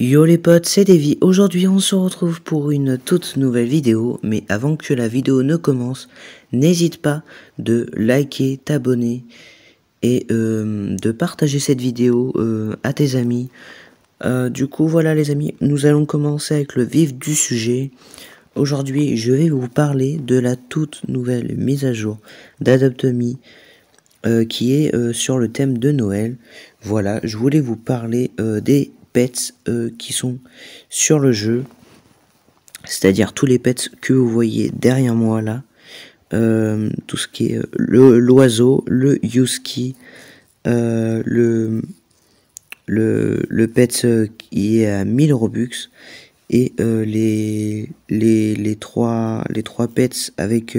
Yo les potes, c'est Davy. Aujourd'hui, on se retrouve pour une toute nouvelle vidéo. Mais avant que la vidéo ne commence, n'hésite pas de liker, t'abonner et euh, de partager cette vidéo euh, à tes amis. Euh, du coup, voilà les amis, nous allons commencer avec le vif du sujet. Aujourd'hui, je vais vous parler de la toute nouvelle mise à jour Me qui est sur le thème de Noël. Voilà, je voulais vous parler des pets euh, qui sont sur le jeu, c'est-à-dire tous les pets que vous voyez derrière moi là, euh, tout ce qui est euh, le l'oiseau, le Yuski, le, le, le pet qui est à 1000 Robux et les, les, les, trois, les trois pets avec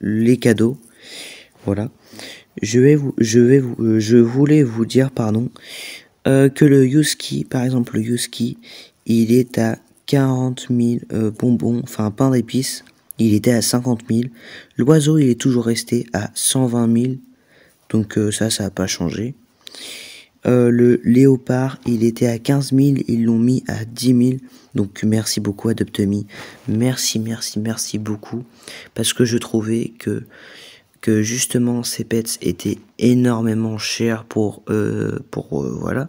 les cadeaux. Voilà. Je, vais vous, je, vais vous, je voulais vous dire pardon euh, que le Yuski, par exemple, le Yuski, il est à 40 000 euh, bonbons, enfin pain d'épices, il était à 50 000. L'oiseau, il est toujours resté à 120 000, donc euh, ça, ça n'a pas changé. le léopard, il était à 15 000, ils l'ont mis à 10 000. Donc merci beaucoup Adoptemi, merci, merci, merci beaucoup, parce que je trouvais que que justement ces pets étaient énormément chers pour euh, pour euh, voilà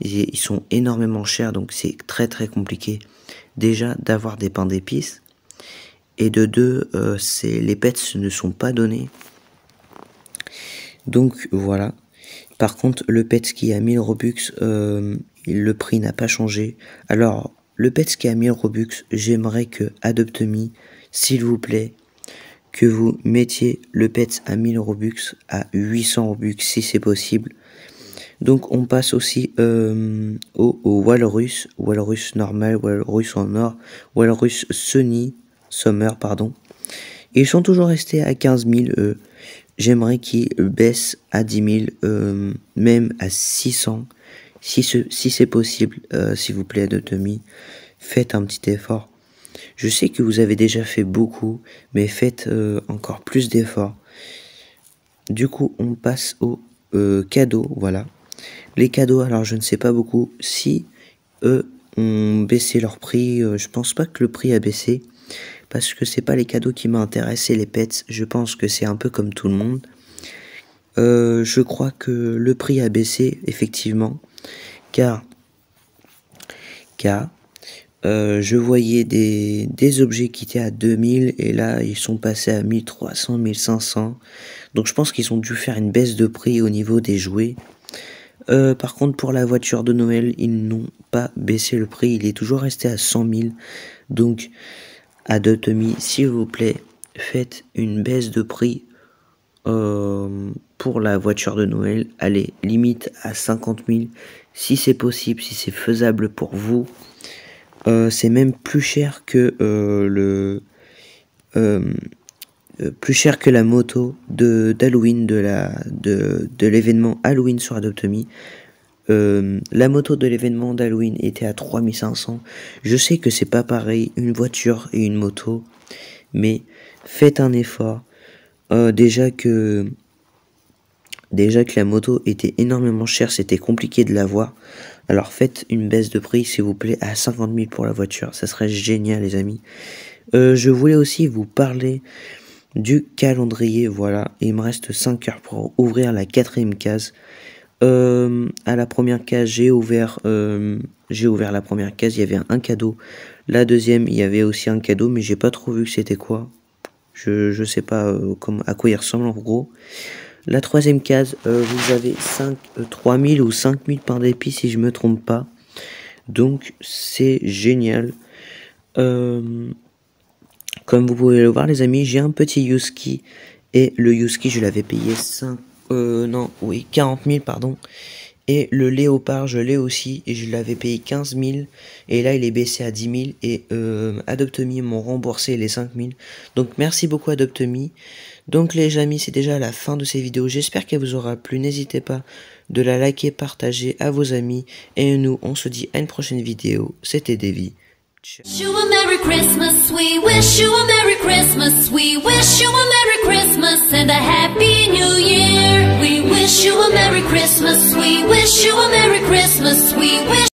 ils, sont énormément chers donc c'est très très compliqué déjà d'avoir des pains d'épices et de deux euh, c'est les pets ne sont pas donnés donc voilà par contre le pet qui a 1000 robux le prix n'a pas changé alors le pet qui a 1000 robux j'aimerais que adopte me s'il vous plaît que vous mettiez le pet à 1000 Robux, à 800 Robux si c'est possible. Donc on passe aussi euh, au, au, Walrus, Walrus normal, Walrus en or, Walrus Sunny, Summer, pardon. Ils sont toujours restés à 15 000. J'aimerais qu'ils baissent à 10 000, euh, même à 600. Si, si c'est possible, euh, s'il vous plaît, de demi faites un petit effort. Je sais que vous avez déjà fait beaucoup, mais faites euh, encore plus d'efforts. Du coup, on passe aux euh, cadeaux, voilà. Les cadeaux, alors je ne sais pas beaucoup si eux ont baissé leur prix. Euh, je pense pas que le prix a baissé parce que c'est pas les cadeaux qui intéressé, les pets. Je pense que c'est un peu comme tout le monde. Euh, je crois que le prix a baissé effectivement car car euh, je voyais des, objets qui étaient à 2000 et là ils sont passés à 1300, 1500. Donc je pense qu'ils ont dû faire une baisse de prix au niveau des jouets. Euh, par contre pour la voiture de Noël ils n'ont pas baissé le prix, il est toujours resté à 100 000. Donc à s'il vous plaît faites une baisse de prix euh, pour la voiture de Noël. Allez limite à 50 000 si c'est possible, si c'est faisable pour vous. Euh, c'est même plus cher que euh, le euh, plus cher que la moto de d'Halloween de la de, de l'événement Halloween sur Adoptomy. la moto de l'événement d'Halloween était à 3500. Je sais que c'est pas pareil une voiture et une moto, mais faites un effort. déjà que Déjà que la moto était énormément chère, c'était compliqué de l'avoir. Alors faites une baisse de prix, s'il vous plaît, à 50 000 pour la voiture. Ça serait génial, les amis. Euh, je voulais aussi vous parler du calendrier. Voilà, il me reste 5 heures pour ouvrir la quatrième case. Euh, à la première case, j'ai ouvert, euh, ouvert la première case. Il y avait un, cadeau. La deuxième, il y avait aussi un cadeau, mais j'ai pas trop vu que c'était quoi. Je, ne sais pas comme à quoi il ressemble en gros. La troisième case, euh, vous avez 5, 000 3000 ou 5000 par dépit si je ne me trompe pas. Donc c'est génial. Euh, comme vous pouvez le voir les amis, j'ai un petit Yuski. Et le Yuski je l'avais payé 5... Euh, non, oui, 40 000 pardon. Et le léopard, je l'ai aussi, et je l'avais payé 15 000. Et là, il est baissé à 10 000. Et euh, AdoptMe m'ont remboursé les 5 000. Donc, merci beaucoup AdoptMe. Donc les amis, c'est déjà la fin de ces vidéos. J'espère qu'elle vous aura plu. N'hésitez pas de la liker, partager à vos amis. Et nous, on se dit à une prochaine vidéo. C'était Davy.